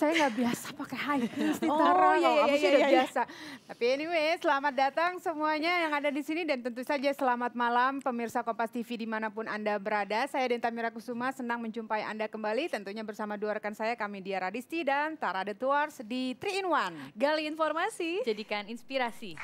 saya nggak biasa pakai high heels di Tara. Oh iya iya, iya, iya, iya. biasa. Tapi anyway, selamat datang semuanya yang ada di sini dan tentu saja selamat malam pemirsa Kompas TV dimanapun Anda berada. Saya Denta Mira Kusuma senang menjumpai Anda kembali tentunya bersama dua rekan saya kami Dia Radisti dan Tara The Tours di 3 in 1. Gali informasi, jadikan inspirasi.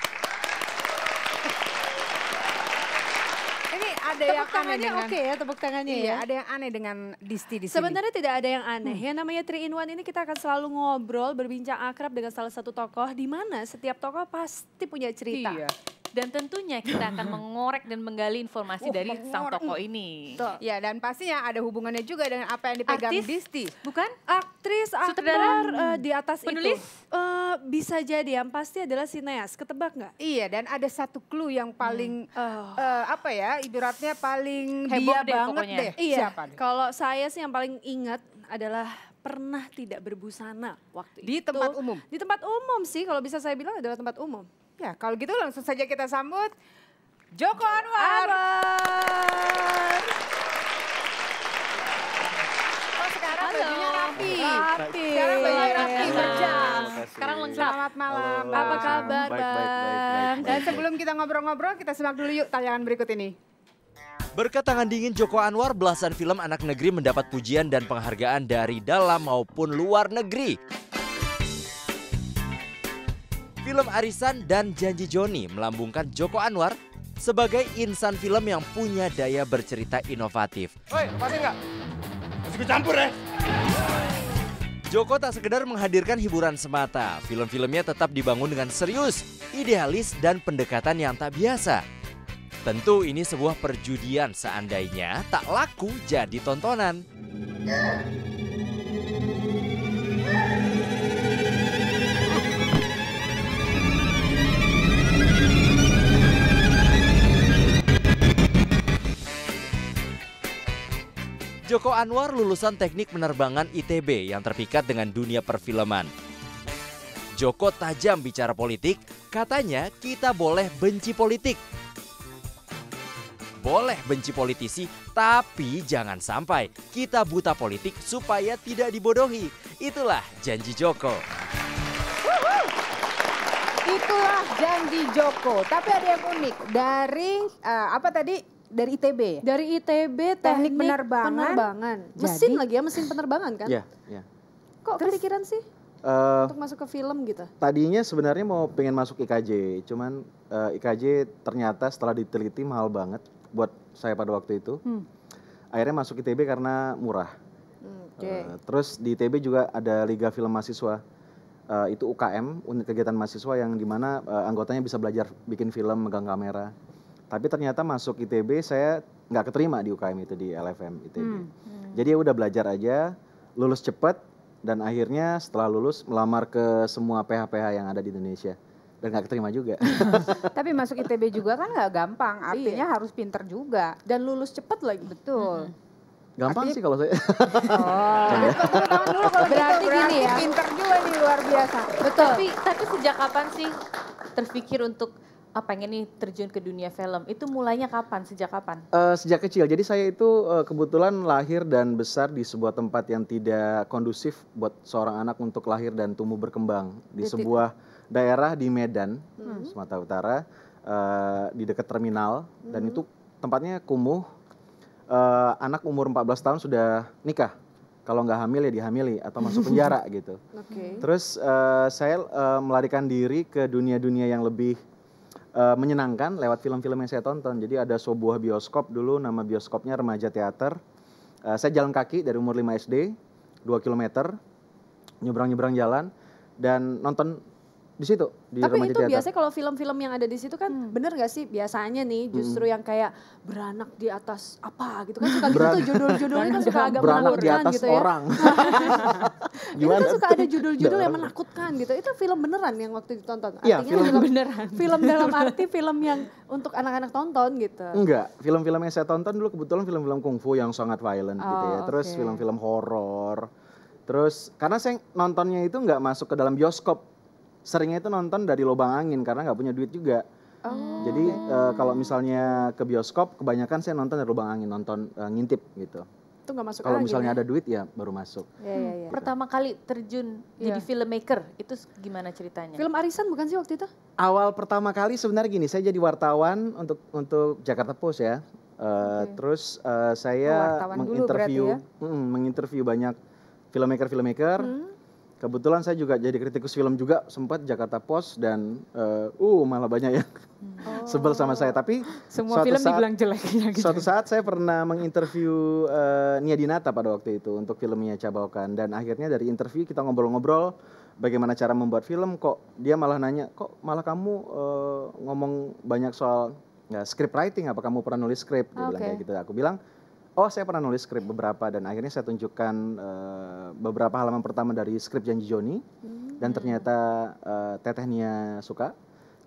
ini ada tepuk yang tangannya oke okay ya tepuk tangannya iya, ya. Ada yang aneh dengan Disti di sini Sebenarnya tidak ada yang aneh. Hmm. Yang namanya Three in One ini kita akan selalu ngobrol, berbincang akrab dengan salah satu tokoh di mana setiap tokoh pasti punya cerita. Iya. Dan tentunya kita akan mengorek dan menggali informasi oh, dari mengorek. sang toko ini. Tuh. Ya dan pastinya ada hubungannya juga dengan apa yang dipegang Artis, Disti. Bukan? Aktris, aktor uh, di atas penulis? itu. Uh, eh, bisa jadi yang pasti adalah sineas. Ketebak nggak? Iya dan ada satu clue yang paling hmm. uh, apa ya ibaratnya paling Heboh dia deh, banget pokoknya. deh. Iya. Kalau saya sih yang paling ingat adalah pernah tidak berbusana waktu di itu. Di tempat umum? Di tempat umum sih kalau bisa saya bilang adalah tempat umum. Ya, kalau gitu langsung saja kita sambut Joko Anwar. Anwar. Oh, sekarang Halo. bajunya rapi. Rapi. Sekarang bajunya rapi, berjam. Sekarang lengkap. Selamat malam. Halo. Apa kabar, Bang? Baik, baik, baik, baik. Dan sebelum kita ngobrol-ngobrol, kita simak dulu yuk tayangan berikut ini. Berkat tangan dingin Joko Anwar, belasan film anak negeri mendapat pujian dan penghargaan dari dalam maupun luar negeri film Arisan dan Janji Joni melambungkan Joko Anwar sebagai insan film yang punya daya bercerita inovatif. Woi, pasti enggak? Masih kecampur ya? Joko tak sekedar menghadirkan hiburan semata, film-filmnya tetap dibangun dengan serius, idealis, dan pendekatan yang tak biasa. Tentu ini sebuah perjudian seandainya tak laku jadi tontonan. Joko Anwar lulusan teknik penerbangan ITB yang terpikat dengan dunia perfilman. Joko tajam bicara politik, katanya kita boleh benci politik. Boleh benci politisi, tapi jangan sampai kita buta politik supaya tidak dibodohi. Itulah janji Joko. Itulah janji Joko. Tapi ada yang unik dari uh, apa tadi dari ITB Dari ITB teknik, teknik penerbangan. penerbangan. Mesin Jadi, lagi ya, mesin penerbangan kan? Iya, Ya. Kok Terus, kepikiran sih? Uh, untuk masuk ke film gitu. Tadinya sebenarnya mau pengen masuk IKJ, cuman uh, eh, IKJ ternyata setelah diteliti mahal banget buat saya pada waktu itu. Hmm. Akhirnya masuk ITB karena murah. Hmm, eh, okay. Uh, terus di ITB juga ada Liga Film Mahasiswa. Uh, itu UKM, unit kegiatan mahasiswa yang dimana uh, anggotanya bisa belajar bikin film, megang kamera. Tapi ternyata masuk ITB saya nggak keterima di UKM itu di LFM ITB. Hmm. Hmm. Jadi ya udah belajar aja, lulus cepet, dan akhirnya setelah lulus melamar ke semua PH-PH yang ada di Indonesia dan nggak keterima juga. Hmm. Tapi masuk ITB juga kan nggak gampang, iya. artinya iya. harus pinter juga dan lulus cepat lagi. Betul. Hmm. Gampang Artinya... sih kalau saya. Oh. dulu kalau berarti, gitu. gini ya. Pinter juga nih luar biasa. Betul. Tapi tapi sejak kapan sih terpikir untuk ah, pengen nih terjun ke dunia film itu mulainya kapan sejak kapan uh, sejak kecil jadi saya itu uh, kebetulan lahir dan besar di sebuah tempat yang tidak kondusif buat seorang anak untuk lahir dan tumbuh berkembang di sebuah daerah di Medan hmm. Sumatera Utara uh, di dekat terminal hmm. dan itu tempatnya kumuh uh, anak umur 14 tahun sudah nikah kalau nggak hamil ya dihamili atau masuk penjara gitu. Okay. Terus uh, saya uh, melarikan diri ke dunia-dunia yang lebih uh, menyenangkan lewat film-film yang saya tonton. Jadi ada sebuah bioskop dulu nama bioskopnya Remaja Teater. Uh, saya jalan kaki dari umur 5 SD, 2 km, nyebrang-nyebrang jalan dan nonton di situ di tapi itu teater. biasanya kalau film-film yang ada di situ kan hmm. bener gak sih biasanya nih justru hmm. yang kayak beranak di atas apa gitu kan suka gitu tuh judul-judulnya kan suka agak beranak menakutkan di atas gitu ya orang itu kan suka ada judul-judul yang menakutkan gitu itu film beneran yang waktu ditonton iya, artinya ya, film, film beneran film dalam arti film yang untuk anak-anak tonton gitu enggak film-film yang saya tonton dulu kebetulan film-film kungfu yang sangat violent oh, gitu ya oh, terus film-film okay. horor terus karena saya nontonnya itu nggak masuk ke dalam bioskop seringnya itu nonton dari lubang angin karena nggak punya duit juga. Oh, Jadi uh, kalau misalnya ke bioskop kebanyakan saya nonton dari lubang angin nonton uh, ngintip gitu. Itu gak masuk Kalau misalnya ya? ada duit ya baru masuk. Ya, ya, ya. Gitu. Pertama kali terjun ya. jadi filmmaker itu gimana ceritanya? Film arisan bukan sih waktu itu? Awal pertama kali sebenarnya gini, saya jadi wartawan untuk untuk Jakarta Post ya. Uh, eh, okay. Terus uh, saya menginterview ya? mm, menginterview banyak filmmaker-filmmaker. Hmm kebetulan saya juga jadi kritikus film juga sempat Jakarta Post dan uh, uh malah banyak yang oh. sebel sama saya tapi semua film saat, dibilang jelek ya gitu. Suatu saat saya pernah menginterview uh, Nia Dinata pada waktu itu untuk filmnya Cabalkan dan akhirnya dari interview kita ngobrol-ngobrol bagaimana cara membuat film kok dia malah nanya kok malah kamu uh, ngomong banyak soal ya, script writing apa kamu pernah nulis script dia okay. bilang kayak gitu aku bilang oh saya pernah nulis skrip beberapa dan akhirnya saya tunjukkan uh, beberapa halaman pertama dari skrip Janji Joni hmm. dan ternyata uh, eh, tetehnya suka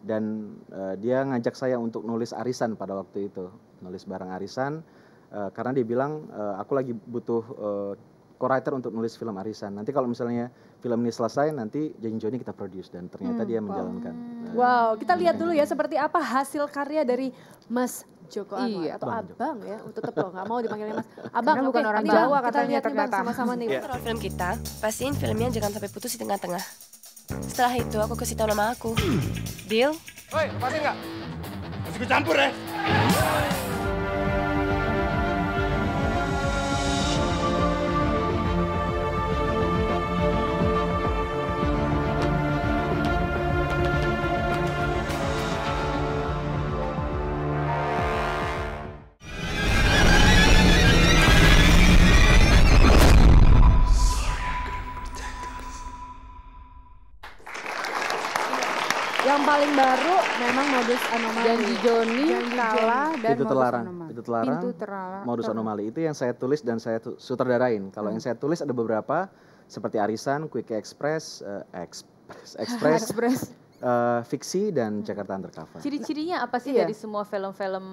dan uh, dia ngajak saya untuk nulis arisan pada waktu itu nulis barang arisan uh, karena dia bilang uh, aku lagi butuh uh, co-writer untuk nulis film arisan. Nanti kalau misalnya film ini selesai, nanti Janji Joni kita produce dan ternyata hmm, dia wow. menjalankan. Wow, kita nah, lihat dulu ya seperti apa hasil karya dari Mas Joko iya, Anwar iya, atau Bang Abang Joko. ya, oh, tetap loh nggak mau dipanggilnya Mas. Abang bukan okay, orang Jawa bang, katanya kita lihat sama-sama nih. Yeah. Iya. Kalau film kita, pastiin filmnya jangan sampai putus di tengah-tengah. Setelah itu aku kasih tahu nama aku. Hmm. Deal? Woi, pasti nggak? Masih gue campur ya. Eh? paling baru memang modus anomali. Janji Joni, Janji kalah dan itu terlarang. Itu terlarang. Modus anomali itu yang saya tulis dan saya sutradarain. Kalau hmm. yang saya tulis ada beberapa seperti Arisan, Quick Express, eh, Express, Express, eh, fiksi dan Jakarta Undercover. Ciri-cirinya apa sih iya. dari semua film-film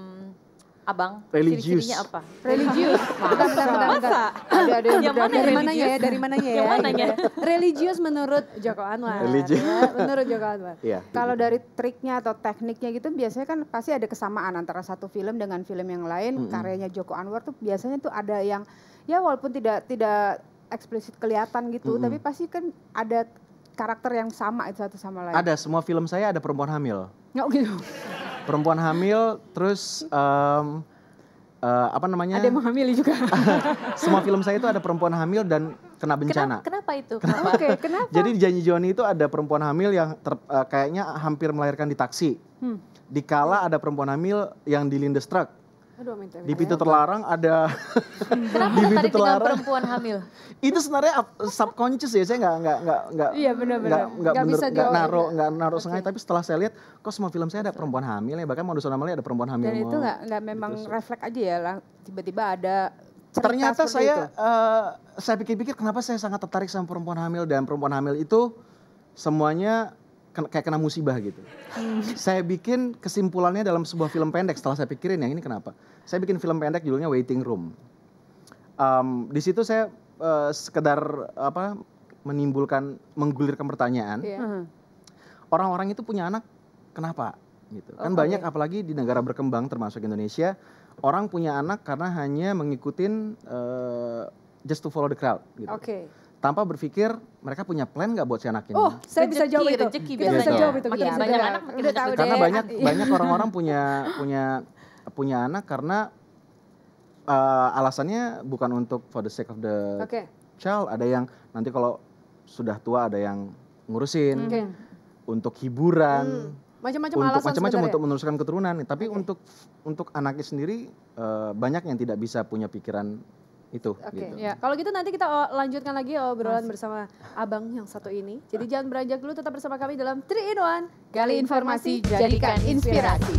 abang? Religius. ciri apa? Religius. Bentar, bentar, bentar. Masa? Ada, ada yang mana dari ya, ya. mana ya? Dari mana ya? Yang mananya? Religius menurut Joko Anwar. Religius. Ya, menurut Joko Anwar. ya, Kalau dari triknya atau tekniknya gitu biasanya kan pasti ada kesamaan antara satu film dengan film yang lain. Hmm. Karyanya Joko Anwar tuh biasanya tuh ada yang ya walaupun tidak tidak eksplisit kelihatan gitu, mm -hmm. tapi pasti kan ada karakter yang sama itu satu sama lain. Ada, semua film saya ada perempuan hamil. Nggak oh, gitu perempuan hamil terus um, uh, apa namanya? Ada yang menghamili juga. Semua film saya itu ada perempuan hamil dan kena bencana. Kenapa, kenapa itu? Kenapa? Oh, oke, okay, kenapa? Jadi di Janji Joni itu ada perempuan hamil yang ter, uh, kayaknya hampir melahirkan di taksi. Hmm. Dikala ada perempuan hamil yang dilindes truk Aduh, minta, minta di ya. pintu terlarang apa? ada di pintu terlarang perempuan hamil? itu sebenarnya subconscious ya saya nggak nggak nggak nggak iya, nggak nggak bener nggak naruh nggak naruh okay. sengaja tapi setelah saya lihat kok semua film saya ada perempuan hamil ya bahkan modus anomaly ada perempuan hamil dan itu nggak nggak memang gitu. refleks aja ya tiba-tiba ada ternyata saya uh, saya pikir-pikir kenapa saya sangat tertarik sama perempuan hamil dan perempuan hamil itu semuanya kayak kena musibah gitu. saya bikin kesimpulannya dalam sebuah film pendek setelah saya pikirin yang ini kenapa. Saya bikin film pendek judulnya Waiting Room. Um, di situ saya uh, sekedar apa menimbulkan menggulirkan pertanyaan. orang iya. Orang-orang itu punya anak kenapa? gitu. Kan oh, okay. banyak apalagi di negara berkembang termasuk Indonesia, orang punya anak karena hanya mengikutin uh, just to follow the crowd gitu. Oke. Okay tanpa berpikir mereka punya plan nggak buat si anak ini. Oh, saya bisa jawab itu. Rejeki, kita bisa jawab itu. Makin ya, banyak anak makin Karena banyak banyak orang-orang punya punya punya anak karena uh, alasannya bukan untuk for the sake of the okay. child. Ada yang nanti kalau sudah tua ada yang ngurusin okay. untuk hiburan. Hmm macam-macam untuk macam-macam untuk meneruskan keturunan tapi okay. untuk untuk anaknya sendiri eh, banyak yang tidak bisa punya pikiran itu. Oke. Okay. Gitu. Ya. Kalau gitu nanti kita oh, lanjutkan lagi oh, obrolan Mas. bersama abang yang satu ini. Ah. Jadi jangan beranjak dulu, tetap bersama kami dalam 3 in 1. Gali informasi, jadikan inspirasi.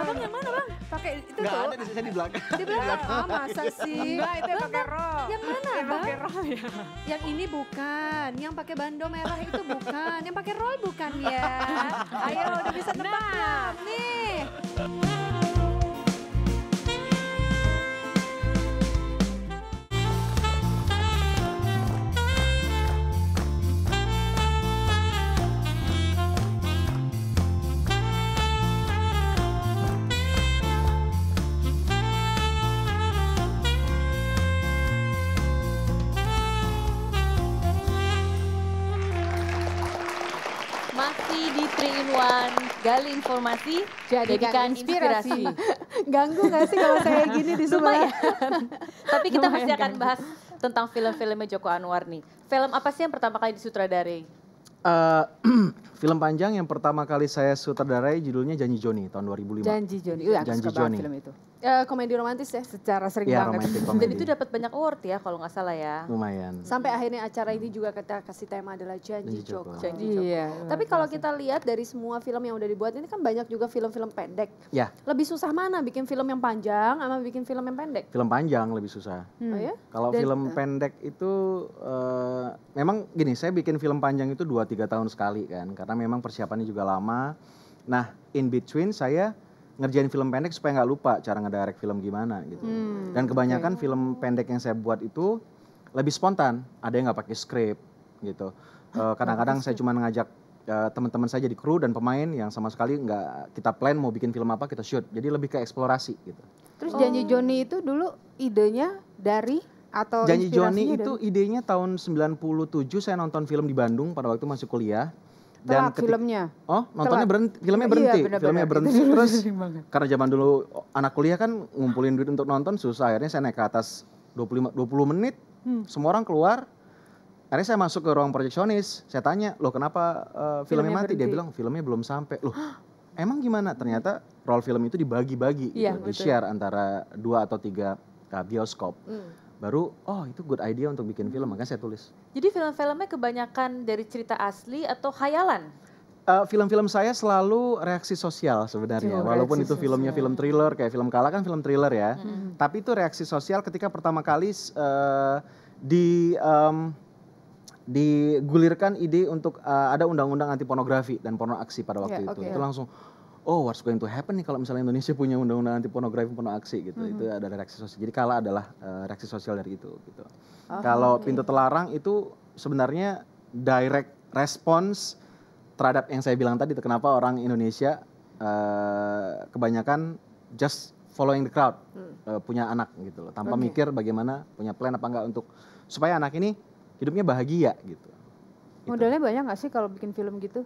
Abang yang mana bang? Pakai itu Nggak tuh. ada di sini di belakang. Di belakang. Ah, masa sih? Enggak, itu yang pakai roh. Yang mana yang bang? Pakai roh ya. Yang ini bukan. Yang pakai bando merah itu bukan. Yang pakai roh bukan ya. Ayo udah bisa tebak nah. belum nih. ilmuwan, gali informasi, jadikan, inspirasi. Ganggu gak sih kalau saya gini di sebelah? Tapi kita Lumayan pasti akan ganggu. bahas tentang film-filmnya Joko Anwar nih. Film apa sih yang pertama kali disutradarai? Uh, film panjang yang pertama kali saya sutradarai judulnya Janji Joni tahun 2005. Janji Joni, uh, Janji Joni. film itu. Uh, komedi romantis ya secara sering ya, banget. Komedi. Dan itu dapat banyak award ya kalau nggak salah ya. Lumayan. Sampai akhirnya acara ini juga kita kasih tema adalah janji Joko. Janji Joko. Iya. iya Tapi kalau kita lihat dari semua film yang udah dibuat ini kan banyak juga film-film pendek. Ya. Lebih susah mana bikin film yang panjang sama bikin film yang pendek? Film panjang lebih susah. Hmm. Oh ya? Kalau film film pendek itu uh, memang gini, saya bikin film panjang itu 2 3 tahun sekali kan karena memang persiapannya juga lama. Nah, in between saya ngerjain film pendek supaya nggak lupa cara ngedirect film gimana gitu. Hmm, Dan kebanyakan okay. film pendek yang saya buat itu lebih spontan, ada yang nggak pakai skrip gitu. Eh, ah, kadang-kadang uh, saya cuma ngajak eh, teman-teman saya jadi kru dan pemain yang sama sekali nggak kita plan mau bikin film apa kita shoot. Jadi lebih ke eksplorasi gitu. Terus Janji oh. Joni itu dulu idenya dari atau Janji Joni itu idenya tahun 97 saya nonton film di Bandung pada waktu masih kuliah dan ketik, filmnya. Oh, nontonnya Telat. berhenti, filmnya iya, berhenti, iya, benar-benar. filmnya berhenti itu terus karena zaman dulu anak kuliah kan ngumpulin duit untuk nonton susah akhirnya saya naik ke atas 25 20 menit hmm. semua orang keluar akhirnya saya masuk ke ruang proyeksionis saya tanya loh kenapa uh, filmnya, filmnya mati berhenti. dia bilang filmnya belum sampai loh emang gimana ternyata roll film itu dibagi-bagi gitu, iya, gitu, di share antara dua atau tiga uh, bioskop hmm baru oh itu good idea untuk bikin film makanya saya tulis. Jadi film-filmnya kebanyakan dari cerita asli atau khayalan? film eh, film-film saya selalu reaksi sosial sebenarnya, Cuma oh, walaupun itu sosial. filmnya film thriller kayak film Kala kan film thriller ya, hmm. tapi itu reaksi sosial ketika pertama kali uh, di um, digulirkan ide untuk uh, ada undang-undang anti pornografi dan porno aksi pada waktu yeah, itu, itu langsung oh what's going to happen nih kalau misalnya Indonesia punya undang-undang anti pornografi penuh aksi gitu. hmm Itu ada reaksi sosial. Jadi kala adalah uh, reaksi sosial dari itu gitu. Oh, kalau okay. pintu terlarang itu sebenarnya direct response terhadap yang saya bilang tadi kenapa orang Indonesia uh, kebanyakan just following the crowd hmm. uh, punya anak gitu loh tanpa okay. mikir bagaimana punya plan apa enggak untuk supaya anak ini hidupnya bahagia gitu. Modalnya gitu. banyak nggak sih kalau bikin film gitu?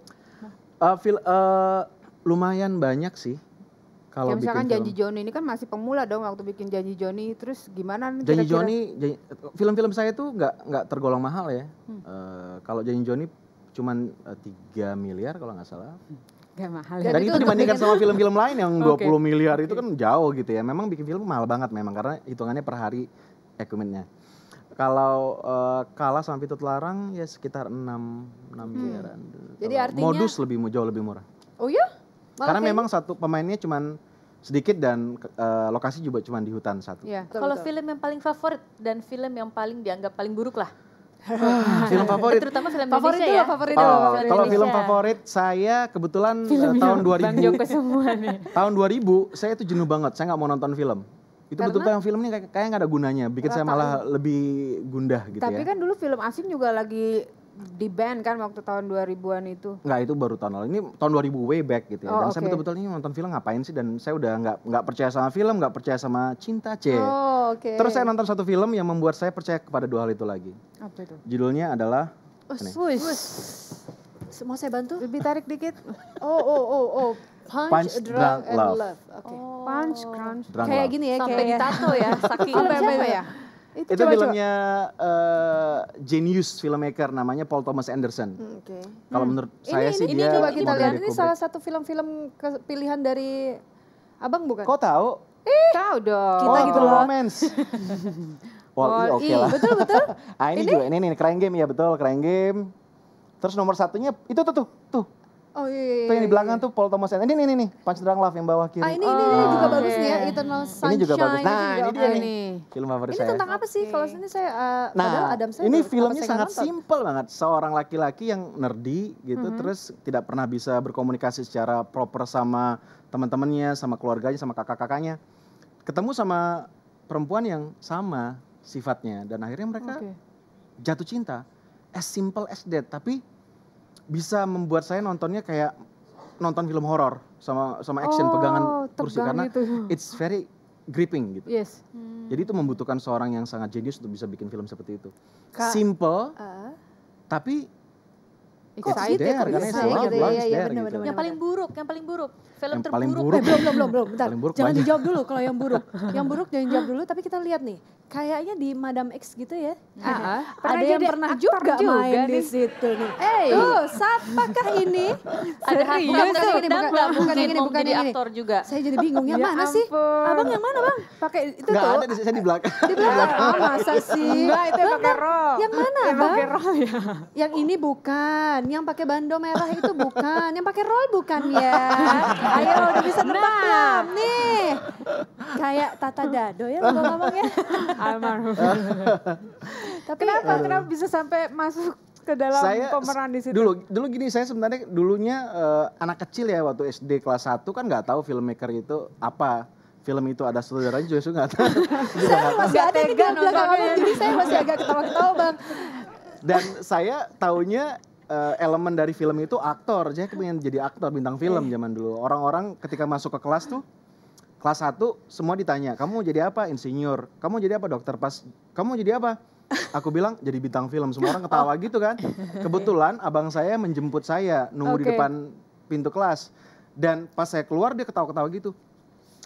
Uh, fil, uh, lumayan banyak sih kalau ya, misalkan bikin janji film. Joni ini kan masih pemula dong waktu bikin janji Joni terus gimana nih janji kira -kira? Joni film-film saya tuh nggak nggak tergolong mahal ya hmm. e, kalau janji Joni cuman eh, tiga miliar kalau nggak salah Gak mahal ya. Dan, Dan itu, itu dibandingkan sama film-film lain yang okay. puluh miliar itu kan jauh gitu ya. Memang bikin film mahal banget memang karena hitungannya per hari equipmentnya. Kalau uh, eh, kalah sampai Pitut Larang ya sekitar 6 enam hmm. miliaran. Hmm. Jadi artinya modus lebih jauh lebih murah. Oh ya? Malah Karena memang satu pemainnya cuma sedikit dan uh, lokasi juga cuma di hutan satu. Ya. Kalau film yang paling favorit dan film yang paling dianggap paling buruk lah. film favorit. Terutama film favorit Indonesia ya. Favorit oh, film Kalau film favorit saya kebetulan eh, film tahun 2000. Bang Joko semua nih. tahun 2000 saya itu jenuh banget. Saya nggak mau nonton film. Itu betul-betul yang film ini kayak kayak nggak ada gunanya, bikin saya malah lebih gundah gitu Tapi ya. Tapi kan dulu film asing juga lagi di band kan waktu tahun 2000-an itu. Enggak, itu baru tahun lalu. Ini tahun 2000 way back gitu ya. Oh, dan okay. saya betul-betul ini nonton film ngapain sih dan saya udah nggak nggak percaya sama film, nggak percaya sama cinta, C. Oh, okay. Terus saya nonton satu film yang membuat saya percaya kepada dua hal itu lagi. Apa itu? Judulnya adalah Us, Mau saya bantu? Lebih tarik dikit. oh, oh, oh, oh. Punch, Punch Drunk, drunk, and Love. love. Okay. Oh. Punch Crunch. Drunk kayak love. gini ya, Sampai kayak ditato ya, saking. Film siapa ya? ya? Itu, itu coba, filmnya coba. Uh, genius filmmaker namanya Paul Thomas Anderson. Hmm, Oke. Okay. Kalau hmm. menurut ini, saya ini, sih ini, dia coba kita lihat ini Kubrick. salah satu film-film pilihan dari Abang bukan? Kok tahu? Eh, tahu dong. Kita oh, gitu loh. Romance. Wall E oke okay lah. Betul betul. ah, ini, ini juga ini nih keren game ya betul keren game. Terus nomor satunya itu tuh tuh tuh Oh iya, iya, iya, Tuh yang di iya, belakang iya. tuh Paul Thomas Anderson. Ini nih nih, Punch Drunk Love yang bawah kiri. Ah ini, oh, ini, ini juga okay. Ah. bagus nih ya, Eternal Sunshine. Ini juga bagus. Nah, ini, ini dia nih. Film favorit ini saya. Ini tentang apa sih? Okay. Kalau sini saya uh, nah, Adam saya ini filmnya sangat simpel banget. Seorang laki-laki yang nerdy gitu mm -hmm. terus tidak pernah bisa berkomunikasi secara proper sama teman-temannya, sama keluarganya, sama kakak-kakaknya. Ketemu sama perempuan yang sama sifatnya dan akhirnya mereka okay. jatuh cinta. As simple as that, tapi bisa membuat saya nontonnya kayak nonton film horor sama sama action oh, pegangan kursi karena itu. it's very gripping gitu. Yes. Hmm. Jadi itu membutuhkan seorang yang sangat jenius untuk bisa bikin film seperti itu. Ka Simple, uh. tapi Kok excited, there, kok karena excited, gitu, ya, ya, gitu ya? Iya, gitu. Yang paling buruk, yang paling buruk. Film yang terburuk. buruk. Eh, belum, belum, ya? belum, belum. Bentar. Buruk jangan dijawab dulu kalau yang buruk. yang buruk jangan dijawab dulu, tapi kita lihat nih. Kayaknya di Madam X gitu ya. uh ada yang pernah juga, juga main di situ nih. Eh, tuh, siapakah ini? ada hati bukan bukan ini, bukan, bukan ini, bukan ini. aktor juga. Saya jadi bingung, yang ya mana sih? Abang yang mana, Bang? Pakai itu tuh. ada di saya di belakang. Di belakang. Oh, masa sih? Enggak, itu yang pakai rok Yang mana, Bang? Yang ini bukan yang pakai bando merah itu bukan, yang pakai roll bukan ya. Ayo udah bisa nebak nah. nih. Kayak Tata Dado ya lo ngomong ya. Almarhum. Tapi kenapa uh, kenapa bisa sampai masuk ke dalam saya, pemeran di situ? Dulu dulu gini saya sebenarnya dulunya uh, anak kecil ya waktu SD kelas 1 kan nggak tahu filmmaker itu apa film itu ada saudaranya juga nggak tahu. saya masih ada di belakang jadi saya masih agak ketawa-ketawa bang. Dan saya taunya uh, elemen dari film itu aktor. Saya pengen jadi aktor bintang film zaman dulu. Orang-orang ketika masuk ke kelas tuh kelas satu semua ditanya, "Kamu jadi apa?" Insinyur. "Kamu jadi apa?" Dokter. Pas, "Kamu jadi apa?" Aku bilang jadi bintang film. Semua orang ketawa oh. gitu kan. Kebetulan abang saya menjemput saya nunggu okay. di depan pintu kelas. Dan pas saya keluar dia ketawa-ketawa gitu.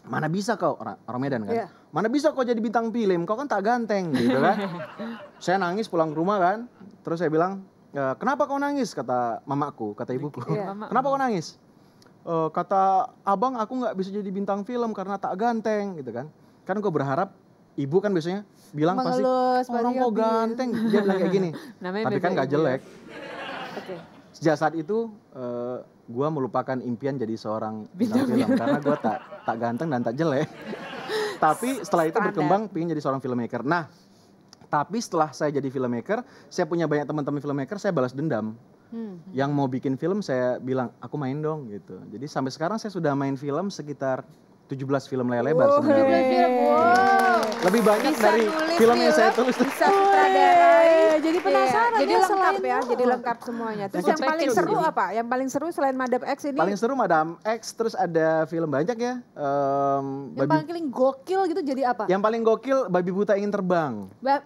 Mana bisa kau orang, orang Medan kan? Yeah. Mana bisa kau jadi bintang film? Kau kan tak ganteng gitu kan. saya nangis pulang ke rumah kan. Terus saya bilang, Eh, kenapa kau nangis kata mamaku kata iya, ibuku yeah. kenapa kau nangis e, kata abang aku nggak bisa jadi bintang film karena tak ganteng gitu kan kan kau berharap ibu kan biasanya bilang Mengelus, pasti orang mau ganteng dia bilang kayak gini Namanya tapi kan nggak jelek sejak saat itu uh, eh, gue melupakan impian jadi seorang bintang, bintang film karena gue tak tak ganteng dan tak jelek tapi setelah itu Standard. berkembang pingin jadi seorang filmmaker nah tapi setelah saya jadi filmmaker, saya punya banyak teman-teman filmmaker, saya balas dendam. Hmm. Yang mau bikin film saya bilang, aku main dong gitu. Jadi sampai sekarang saya sudah main film sekitar 17 film layar lebar sebenarnya. 17 film, wow. Lebih banyak bisa dari film yang saya tulis. Bisa sutradarai. Iya, jadi penasaran Jadi ya, lengkap ya, jadi lengkap semuanya. Terus yang paling seru apa? Yang paling seru selain Madam X ini? Paling seru Madam X, terus ada film banyak ya. Um, yang babi... paling gokil gitu jadi apa? Yang paling gokil Babi Buta Ingin Terbang.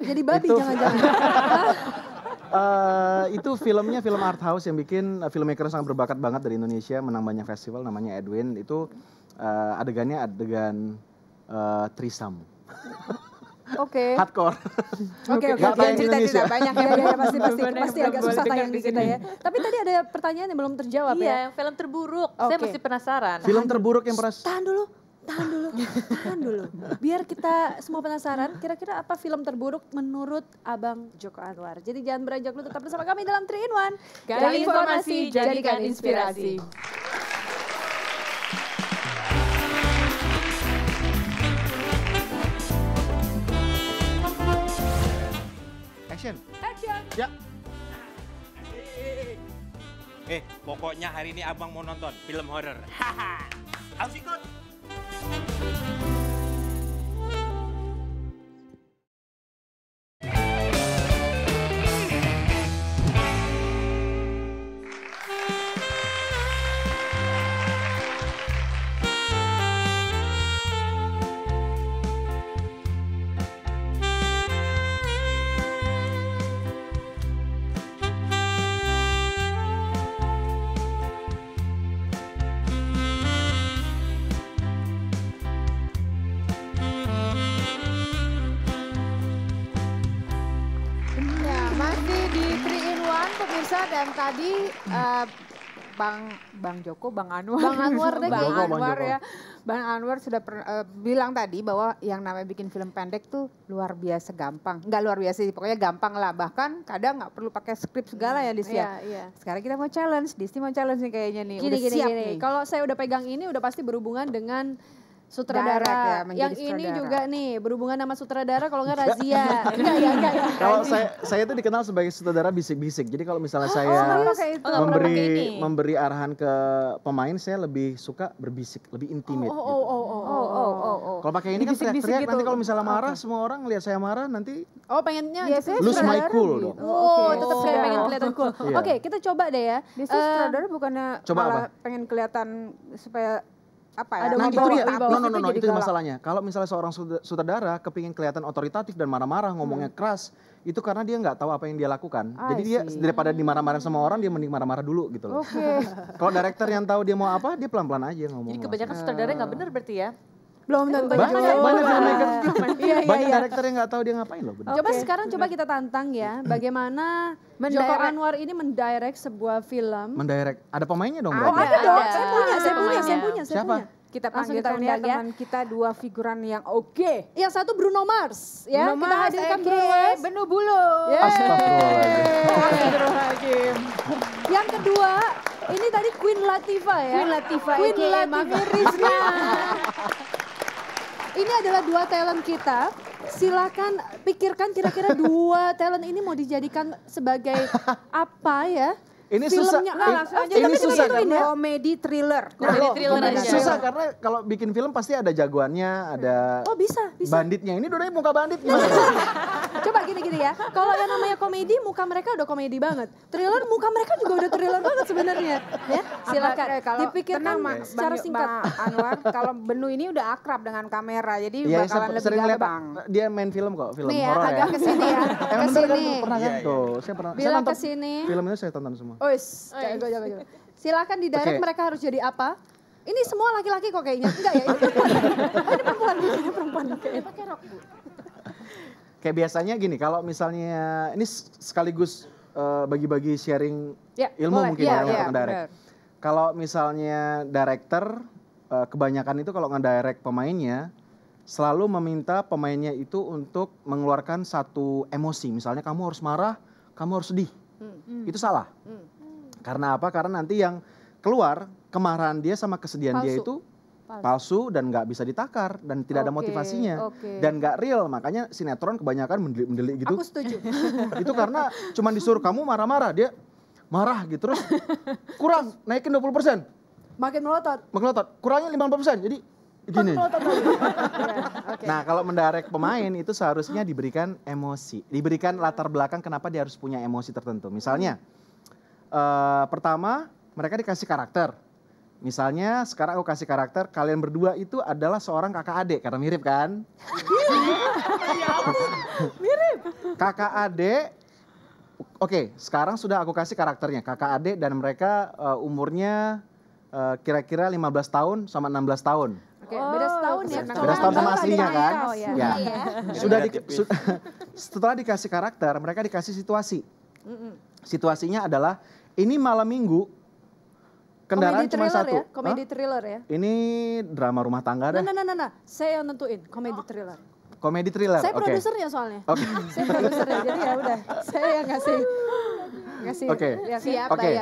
jadi babi jangan-jangan. uh, itu filmnya film art house yang bikin filmmaker sangat berbakat banget dari Indonesia menang banyak festival namanya Edwin itu uh, adegannya adegan uh, trisam. Oke. Okay. Hardcore. Oke, oke. Okay, cerita tidak banyak ya. ya, ya pasti pasti pasti agak susah tayang di kita ya. Tapi tadi ada pertanyaan yang belum terjawab iya, ya. Iya, film terburuk. Okay. Saya masih penasaran. Film terburuk yang pernah Tahan dulu. Tahan dulu. Tahan dulu. Biar kita semua penasaran, kira-kira apa film terburuk menurut Abang Joko Anwar. Jadi jangan beranjak dulu tetap bersama kami dalam 3 in 1. Gali informasi jadikan inspirasi. Ya. Eh, pokoknya hari ini abang mau nonton film horor. Haha. Harus ikut. dan tadi uh, Bang Bang Joko, Bang Anwar, Bang Anwar deh, Bang Joko, Anwar Bang ya. Bang Anwar sudah per, uh, bilang tadi bahwa yang namanya bikin film pendek tuh luar biasa gampang. Enggak luar biasa sih, pokoknya gampang lah. Bahkan kadang nggak perlu pakai skrip segala hmm, ya di Yeah, yeah. Iya. Sekarang kita mau challenge, Disney mau challenge nih kayaknya nih. Gini, udah gini, siap gini. nih. Kalau saya udah pegang ini udah pasti berhubungan dengan sutradara ya, yang sutradara. ini juga nih berhubungan sama sutradara kalau nggak razia iya, iya, iya. kalau saya saya itu dikenal sebagai sutradara bisik-bisik jadi kalau misalnya oh, saya oh, memberi oh, memberi arahan ke pemain saya lebih suka berbisik lebih intimate oh, oh, gitu. oh, oh, oh, oh, oh, oh. kalau pakai ini kan teriak-teriak gitu. nanti kalau misalnya marah okay. semua orang lihat saya marah nanti oh pengennya ya, saya lose gitu. my cool gitu. dong oh, okay. tetap saya pengen kelihatan cool oke okay, kita coba deh ya di eh, sutradara bukannya coba malah pengen kelihatan supaya apa ya? nah, itu dia. No, no, no, no, itu, masalahnya. Kalau misalnya seorang sutradara kepingin kelihatan otoritatif dan marah-marah, ngomongnya hmm. keras, itu karena dia nggak tahu apa yang dia lakukan. Ah, jadi dia see. daripada dimarah-marah sama orang, dia mending marah-marah dulu gitu loh. Okay. Kalau director yang tahu dia mau apa, dia pelan-pelan aja ngomong. Jadi kebanyakan sutradara nggak ah. benar berarti ya? belum tentu banyak banyak banyak banyak iya, iya, banyak iya. iya. yang nggak tahu dia ngapain loh coba sekarang coba kita tantang ya bagaimana mendirect. Joko Anwar ini mendirect sebuah film mendirect ada pemainnya dong oh ada, dong saya punya saya punya saya punya saya siapa punya kita panggil kita ya teman kita dua figuran yang oke. Okay. Yang satu Bruno Mars ya. Bruno Mars, kita hadirkan Bruno Mars. Benu Bulu. Astagfirullahaladzim. yang kedua ini tadi Queen Latifah ya. Queen Latifah. Queen Latifah Rizna. ini adalah dua talent kita. Silakan pikirkan kira-kira dua talent ini mau dijadikan sebagai apa ya? Ini Filmnya, susah. Nah, ini aja ini susah karena komedi thriller. Nah, komedi thriller aja. Susah karena kalau bikin film pasti ada jagoannya, ada hmm. Oh, bisa, bisa. Banditnya. Ini udah muka bandit nah, Coba gini-gini ya. Kalau yang namanya komedi, muka mereka udah komedi banget. Thriller muka mereka juga udah thriller banget sebenarnya. Ya, silakan. Eh, kalau Dipikirkan tenang, secara singkat. Bang Anwar, kalau Benu ini udah akrab dengan kamera. Jadi ya, bakalan lebih gampang. dia main film kok, film iya, horor ya. Agak kesini ya. Emang kesini. Kan, pernah kan? Iya, iya. Tuh, saya pernah. Bilang kesini. Film ini saya tonton semua. Ois, jago, jago, jago. Silakan di direct okay. mereka harus jadi apa. Ini semua laki-laki kok kayaknya. Enggak ya, ini perempuan. Oh, ini perempuan, perempuan. pakai rok, Bu. Kayak biasanya gini, kalau misalnya ini sekaligus eh, bagi-bagi uh, sharing ya, ilmu boleh. mungkin ya, ya, untuk ya, ngedirect. Kalau misalnya director uh, kebanyakan itu kalau ngedirect pemainnya selalu meminta pemainnya itu untuk mengeluarkan satu emosi. Misalnya kamu harus marah, kamu harus sedih. Hmm. Itu salah. Hmm. Karena apa? Karena nanti yang keluar kemarahan dia sama kesedihan palsu. dia itu palsu, dan nggak bisa ditakar dan tidak okay. ada motivasinya okay. dan nggak real. Makanya sinetron kebanyakan mendelik-mendelik gitu. Aku setuju. itu karena cuma disuruh kamu marah-marah dia marah gitu terus kurang naikin 20 persen makin melotot makin melotot kurangnya 50 persen jadi gini. Nah, kalau mendirect pemain itu seharusnya diberikan emosi, diberikan latar belakang kenapa dia harus punya emosi tertentu. Misalnya, uh, pertama mereka dikasih karakter. Misalnya sekarang aku kasih karakter kalian berdua itu adalah seorang kakak adik karena mirip kan? mirip. kakak adik. Oke, okay, sekarang sudah aku kasih karakternya kakak adik dan mereka uh, umurnya eh, kira-kira uh, kira 15 tahun sama 16 tahun. Oke, oh, beda setahun ya. Beda setahun sama aslinya kan? Oh, ya. ya. Sudah di, su, setelah dikasih karakter, mereka dikasih situasi. Situasinya adalah ini malam minggu kendaraan komedi cuma thriller satu. Ya? Komedi huh? thriller ya. Ini drama rumah tangga deh. Nah, nah, nah, nah, saya yang nentuin komedi oh. thriller. Komedi thriller. Saya okay. produsernya soalnya. Okay. saya produsernya. Jadi ya udah, saya yang ngasih Oke. Okay.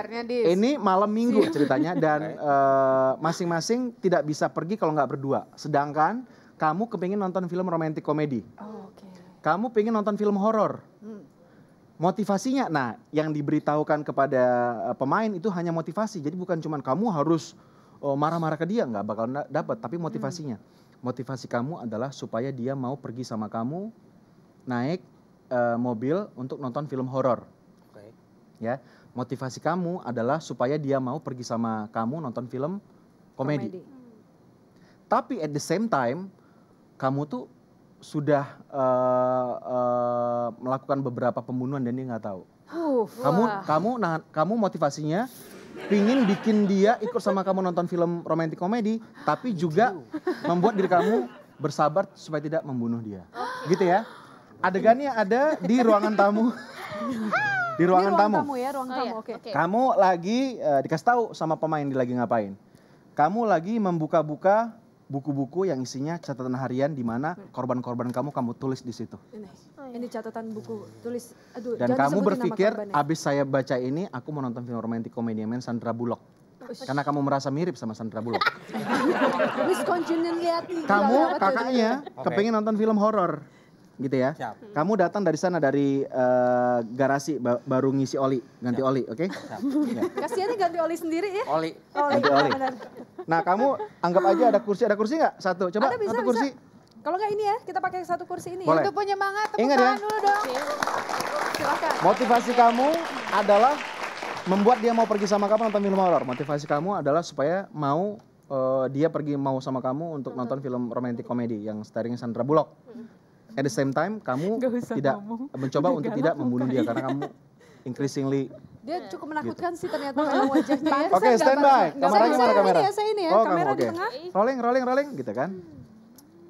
Ini malam minggu ceritanya dan eh, masing-masing uh, tidak bisa pergi kalau nggak berdua. Sedangkan kamu kepingin nonton film romantis komedi. Oh, Okay. Kamu pengen nonton film horor. Hmm. Motivasinya, nah yang diberitahukan kepada eh, pemain itu hanya motivasi. Jadi bukan cuma kamu harus oh, marah-marah ke dia nggak bakal dapet, tapi hmm. motivasinya hmm. motivasi kamu adalah supaya dia mau pergi sama kamu naik uh, mobil untuk nonton film horor ya motivasi kamu adalah supaya dia mau pergi sama kamu nonton film komedi, komedi. tapi at the same time kamu tuh sudah uh, uh, melakukan beberapa pembunuhan dan dia nggak tahu. Uh, kamu wah. kamu nah, kamu motivasinya pingin bikin dia ikut sama kamu nonton film romantis komedi, tapi juga membuat diri kamu bersabar supaya tidak membunuh dia. Gitu ya. Adegannya ada di ruangan tamu. di ruangan tamu. tamu ya, ruang oh, tamu. Iya. Okay. Kamu lagi uh, dikasih tahu sama pemain di lagi ngapain. Kamu lagi membuka-buka buku-buku yang isinya catatan harian di mana hmm. korban-korban kamu kamu tulis di situ. Ini, catatan buku tulis. Aduh, Dan kamu berpikir abis saya baca ini aku mau nonton film romantis komedi men Sandra Bullock. Oh, Karena kamu merasa mirip sama Sandra Bullock. Kamu kakaknya kepengen nonton film horor gitu ya. Siap. Kamu datang dari sana dari uh, garasi ba baru ngisi oli, ganti Siap. oli, oke? Okay? Kasiannya ganti oli sendiri ya. Oli. oli. Ganti oli. Nah, kamu anggap aja ada kursi, ada kursi nggak? Satu, coba ada, bisa, satu kursi. Kalau nggak ini ya, kita pakai satu kursi ini. Boleh. punya penyemangat, tepuk Ingat ya. tangan ya? dulu dong. Silakan. Motivasi kamu adalah membuat dia mau pergi sama kamu nonton film horor. Motivasi kamu adalah supaya mau uh, dia pergi mau sama kamu untuk nonton film romantic komedi yang starring Sandra Bullock at the same time kamu tidak ngomong. mencoba Udah untuk tidak membunuh dia karena kamu increasingly dia gitu. cukup menakutkan gitu. sih ternyata wajahnya ya. Oke, okay, standby. Kameranya mana kamera? Ini ya, saya ini ya, oh, kamera di tengah. Rolling, rolling, rolling gitu kan.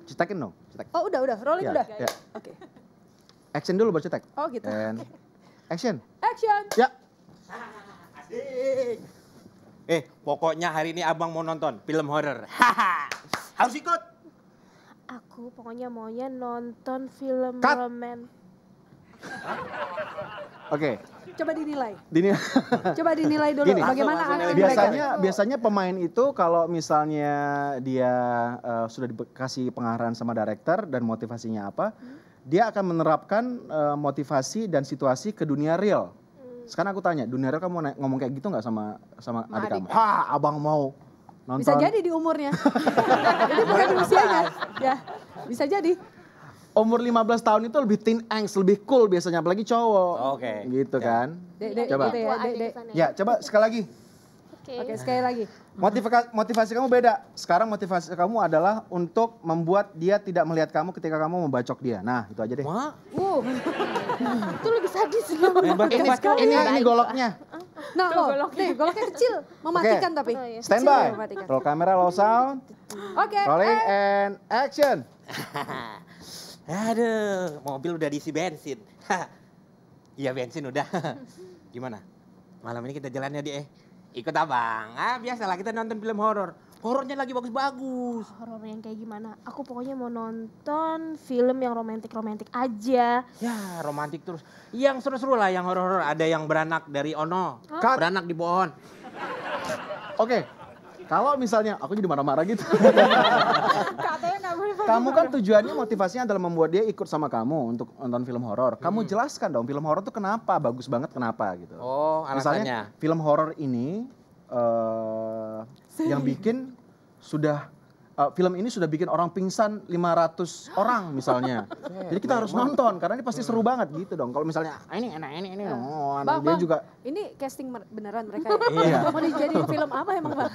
Cetakin dong, no? Oh, udah, udah. Rolling yeah, udah. Ya. Oke. Okay. Action dulu baru cetek. Oh, gitu. And action. Action. Ya. Yeah. Eh, pokoknya hari ini Abang mau nonton film horor. Haha. Harus ikut. Aku pokoknya maunya nonton film Cut. roman. Oke. Okay. Coba dinilai. Dinilai. Coba dinilai dulu. Gini, Bagaimana langsung, biasanya mereka? biasanya pemain itu kalau misalnya dia uh, sudah dikasih pengarahan sama director dan motivasinya apa, hmm. dia akan menerapkan uh, motivasi dan situasi ke dunia real. Hmm. Sekarang aku tanya, dunia real kamu ngomong kayak gitu nggak sama sama adik kamu? Ha, abang mau Nonton. Bisa jadi di umurnya. Ini bukan di usianya. Ya, bisa jadi. Umur 15 tahun itu lebih teen angst, lebih cool biasanya, apalagi cowok. Oke. Okay. Gitu ya. kan. De, de, coba. Gitu ya, de, de. ya, coba sekali lagi. Oke, okay. okay, sekali lagi. Motivasi, motivasi kamu beda. Sekarang motivasi kamu adalah untuk membuat dia tidak melihat kamu ketika kamu membacok dia. Nah, itu aja deh. Wah. Wow. itu lebih sadis loh. Ini, ini, ya. ini goloknya. Ah. Nah, tuh, Nih, goloknya kecil, mematikan okay. tapi. Oh, iya. Stand by. Roll kamera, low sound. Oke. Okay. Eh. Rolling eh. and action. Aduh, mobil udah diisi bensin. Iya bensin udah. Gimana? Malam ini kita jalannya di eh ikut abang. Ah, biasalah kita nonton film horor horornya lagi bagus-bagus. Horor yang kayak gimana? Aku pokoknya mau nonton film yang romantik-romantik aja. Ya, romantik terus. Yang seru-seru lah, yang horor-horor. Ada yang beranak dari Ono, Hah? beranak di pohon. Oke, okay. kalau misalnya aku jadi marah-marah gitu. Kamu kan tujuannya motivasinya adalah membuat dia ikut sama kamu untuk nonton film horor. Kamu hmm. jelaskan dong film horor tuh kenapa bagus banget kenapa gitu. Oh, alasannya. film horor ini uh, yang bikin sudah uh, film ini sudah bikin orang pingsan 500 orang misalnya. Jadi kita harus iya, nonton iya. karena ini pasti seru banget gitu dong. Kalau misalnya ah, ini enak ini ini iya. oh, bang, dia bang, juga ini casting beneran mereka ya. iya. Mau dijadiin film apa emang Bang?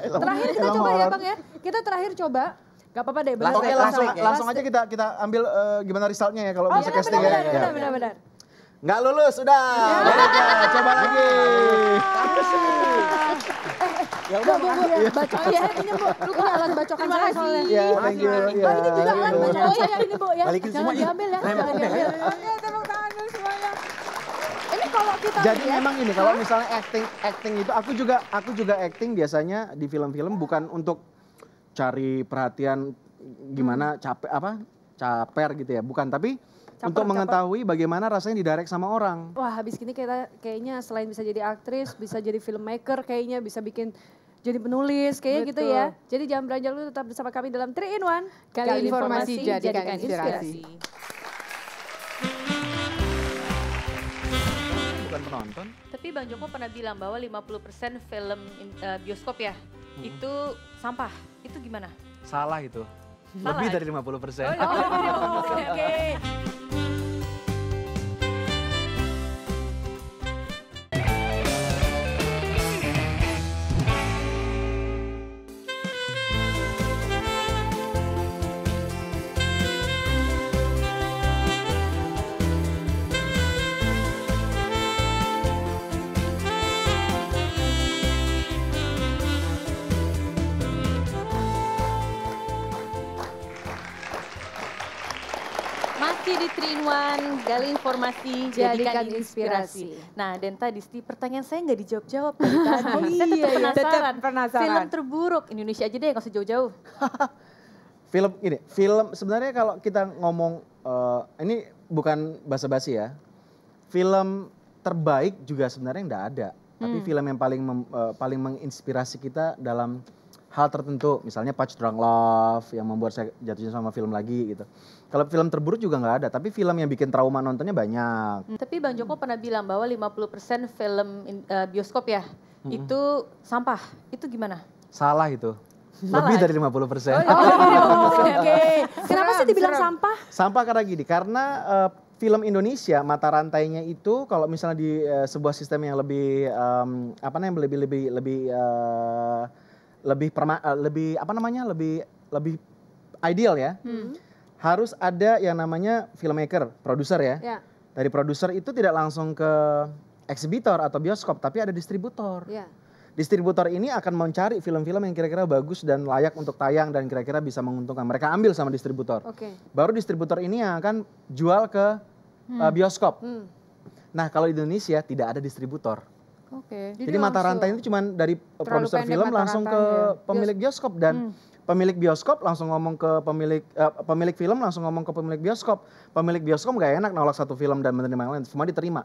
terakhir kita coba ya Bang ya. Kita terakhir coba Gak apa-apa deh, okay, Langsung, eh, ya. langsung, aja kita kita ambil uh, gimana resultnya ya kalau oh, bisa casting ya. Benar, benar, benar. Nggak lulus, udah. Ya. Coba lagi. Ya udah, bu, bu, bu. Bacok aja. Ini bu, kan iya, alat bacokan saya soalnya. Iya, thank you. Oh, ini juga alat bacokan iya, ini bu ya. Jangan diambil ya, jangan diambil. Oke, tepuk tangan dulu semuanya. Ini kalau kita Jadi lihat, memang ini kalau misalnya acting acting itu aku juga aku juga acting biasanya di film-film bukan untuk cari perhatian gimana hmm. capek apa caper gitu ya bukan tapi caper, untuk mengetahui caper. bagaimana rasanya didirect sama orang. Wah, habis ini kita kayaknya selain bisa jadi aktris, bisa jadi filmmaker, kayaknya bisa bikin jadi penulis kayak gitu ya. Jadi jangan beranjak dulu tetap bersama kami dalam 3 in 1. Kali, informasi, jadikan, inspirasi. bukan penonton. Tapi Bang Joko pernah bilang bahwa 50% film eh, bioskop ya, hmm. itu sampah. Itu gimana? Salah itu. Lebih dari 50%. Oh, iya. Oke. teman-teman, gali informasi, jadikan, jadikan inspirasi. inspirasi. Nah, Denta Disti, pertanyaan saya nggak dijawab-jawab kan? oh, iya, saya tetap penasaran. Tetap penasaran. Film terburuk Indonesia aja deh, nggak usah jauh-jauh. film ini, film sebenarnya kalau kita ngomong uh, ini bukan basa-basi ya. Film terbaik juga sebenarnya nggak ada, tapi hmm. film yang paling mem, uh, paling menginspirasi kita dalam hal tertentu, misalnya patch Drunk Love yang membuat saya jatuhnya sama film lagi gitu. Kalau film terburuk juga nggak ada, tapi film yang bikin trauma nontonnya banyak. Hmm. Tapi Bang Joko pernah bilang bahwa 50% film uh, bioskop ya, -hmm. itu sampah. Itu gimana? Salah itu. Salah. Lebih dari 50 persen. Oh, iya. oh, iya, iya, Oke. Okay. Kenapa sih dibilang Seram. sampah? Sampah karena gini, karena uh, film Indonesia mata rantainya itu kalau misalnya di uh, sebuah sistem yang lebih um, apa namanya lebih lebih lebih uh, lebih perma, eh, lebih apa namanya lebih lebih ideal ya hmm. harus ada yang namanya filmmaker produser ya, ya. dari produser itu tidak langsung ke eksibitor atau bioskop tapi ada distributor ya. distributor ini akan mencari film-film yang kira-kira bagus dan layak untuk tayang dan kira-kira bisa menguntungkan mereka ambil sama distributor okay. baru distributor ini yang akan jual ke hmm. uh, bioskop hmm. nah kalau di Indonesia tidak ada distributor Oke. Okay. Jadi, Jadi mata rantai itu cuma dari eh, produser film langsung ke ya. pemilik bioskop dan hmm pemilik bioskop langsung ngomong ke pemilik uh, pemilik film langsung ngomong ke pemilik bioskop. Pemilik bioskop nggak enak nolak satu film dan menerima yang lain, semua diterima.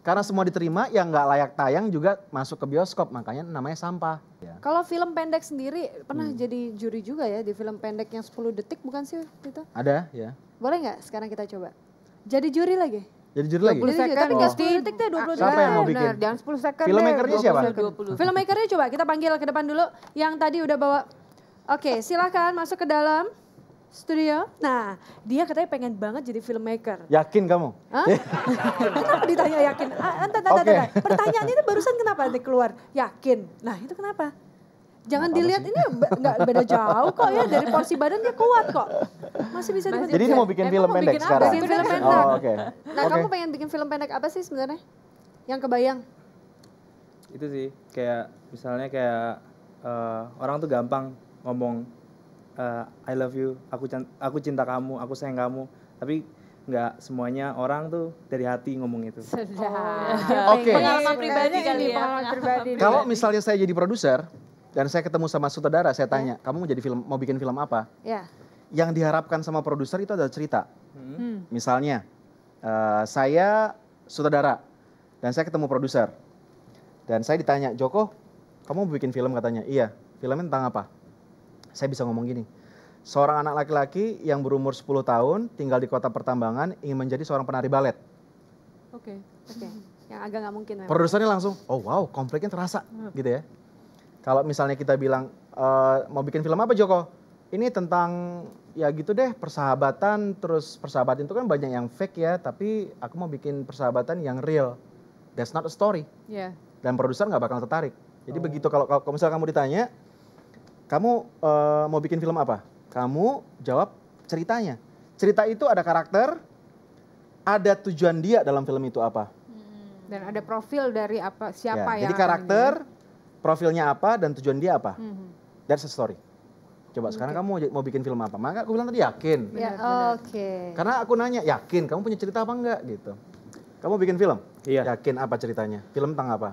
Karena semua diterima yang nggak layak tayang juga masuk ke bioskop, makanya namanya sampah. Ya. Kalau film pendek sendiri pernah hmm. jadi juri juga ya di film pendek yang 10 detik bukan sih itu? Ada, ya. Boleh nggak sekarang kita coba? Jadi juri lagi? Jadi judul lagi? 20 iya, iya, second. Tapi enggak 10 detik deh, 20 detik. Siapa yang mau bikin? Bener, jangan 10 second Filmmakernya siapa? 20. Filmmakernya coba kita panggil ke depan dulu. Yang tadi udah bawa. Oke, silahkan masuk ke dalam studio. Nah, dia katanya pengen banget jadi filmmaker. Yakin kamu? Hah? Eh. kenapa ditanya yakin? Ah, entar, entar, okay. entar. Pertanyaan itu barusan kenapa nanti keluar? Yakin. Nah, itu kenapa? Jangan dilihat ini nggak beda jauh kok ya dari porsi badan dia kuat kok. Masih bisa dibentuk. Jadi ini mau bikin film pendek sekarang. Bikin film oh, pendek. Oh, okay. Nah, okay. kamu pengen bikin film pendek apa sih sebenarnya? Yang kebayang? Itu sih kayak misalnya kayak uh, orang tuh gampang ngomong uh, I love you, aku aku cinta kamu, aku sayang kamu. Tapi nggak semuanya orang tuh dari hati ngomong itu. Sudah. Oh. Oke. Okay. Pengalaman pribadi kali ya. Pengalaman pribadi. Kalau misalnya saya jadi produser, dan saya ketemu sama sutradara saya ya. tanya yeah. kamu mau jadi film mau bikin film apa yeah. yang diharapkan sama produser itu adalah cerita hmm. hmm. misalnya uh, saya sutradara dan saya ketemu produser dan saya ditanya Joko kamu mau bikin film katanya iya filmnya tentang apa saya bisa ngomong gini seorang anak laki-laki yang berumur 10 tahun tinggal di kota pertambangan ingin menjadi seorang penari balet oke okay. oke okay. yang agak nggak mungkin produsernya langsung oh wow konfliknya terasa hmm. gitu ya kalau misalnya kita bilang e, mau bikin film apa Joko? Ini tentang ya gitu deh persahabatan terus persahabatan itu kan banyak yang fake ya tapi aku mau bikin persahabatan yang real. That's not a story. Yeah. Dan produser nggak bakal tertarik. Jadi oh. begitu kalau kalau misalnya kamu ditanya kamu e, mau bikin film apa? Kamu jawab ceritanya. Cerita itu ada karakter, ada tujuan dia dalam film itu apa. Hmm. Dan ada profil dari apa siapa ya. Jadi karakter, profilnya apa dan tujuan dia apa. Hmm. That's a story. Coba okay. sekarang kamu mau bikin film apa? Maka aku bilang tadi yakin. Ya, Oke. Okay. Karena aku nanya, yakin kamu punya cerita apa enggak gitu. Kamu bikin film? Iya. Yakin apa ceritanya? Film tentang apa?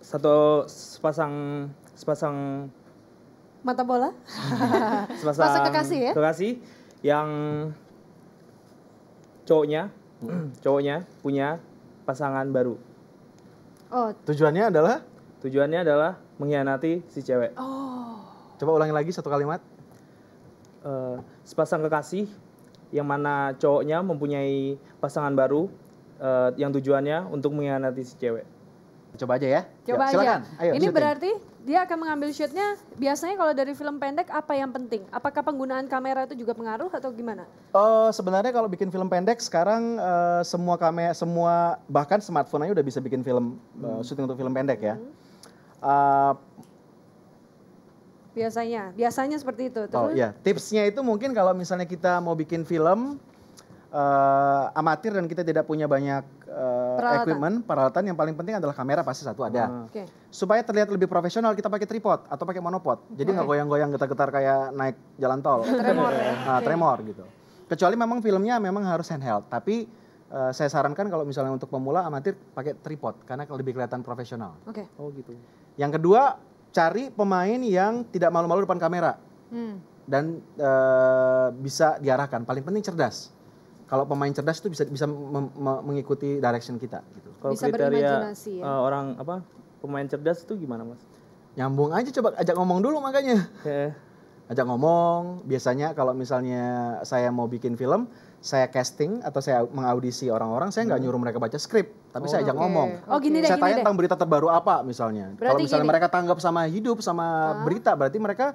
Satu sepasang sepasang mata bola. sepasang, sepasang kekasih ya. Kekasih yang cowoknya hmm. cowoknya punya pasangan baru. Oh, tujuannya adalah Tujuannya adalah mengkhianati si cewek. Oh. Coba ulangi lagi satu kalimat. Uh, sepasang kekasih yang mana cowoknya mempunyai pasangan baru uh, yang tujuannya untuk mengkhianati si cewek. Coba aja ya. Coba ya, silakan. aja. Ayo, Ini shooting. berarti dia akan mengambil shootnya biasanya kalau dari film pendek apa yang penting? Apakah penggunaan kamera itu juga pengaruh atau gimana? Uh, sebenarnya kalau bikin film pendek sekarang uh, semua kamera semua bahkan smartphone aja udah bisa bikin film hmm. uh, syuting untuk film pendek ya. Hmm uh, biasanya biasanya seperti itu oh, terus oh ya tipsnya itu mungkin kalau misalnya kita mau bikin film uh, amatir dan kita tidak punya banyak uh, peralatan. equipment, peralatan yang paling penting adalah kamera pasti satu ada. Hmm. Okay. Supaya terlihat lebih profesional kita pakai tripod atau pakai monopod. Jadi nggak okay. goyang-goyang getar-getar kayak naik jalan tol. tremor ya. Nah, tremor gitu. Kecuali memang filmnya memang harus handheld, tapi uh, saya sarankan kalau misalnya untuk pemula amatir pakai tripod karena lebih kelihatan profesional. Oke. Okay. Oh gitu. Yang kedua, cari pemain yang tidak malu-malu depan kamera. Hmm. Dan e, bisa diarahkan. Paling penting cerdas. Kalau pemain cerdas itu bisa bisa me, me, mengikuti direction kita gitu. Kalau bisa kriteria ya? uh, orang apa? Pemain cerdas itu gimana, Mas? Nyambung aja coba ajak ngomong dulu makanya. Okay. Ajak ngomong, biasanya kalau misalnya saya mau bikin film, saya casting atau saya mengaudisi orang-orang, saya nggak hmm. nyuruh mereka baca skrip tapi oh, saya ajak okay. ngomong. Oh, gini deh, saya gini tanya deh. tentang berita terbaru apa misalnya. Berarti Kalau misalnya gini. mereka tanggap sama hidup sama ah. berita, berarti mereka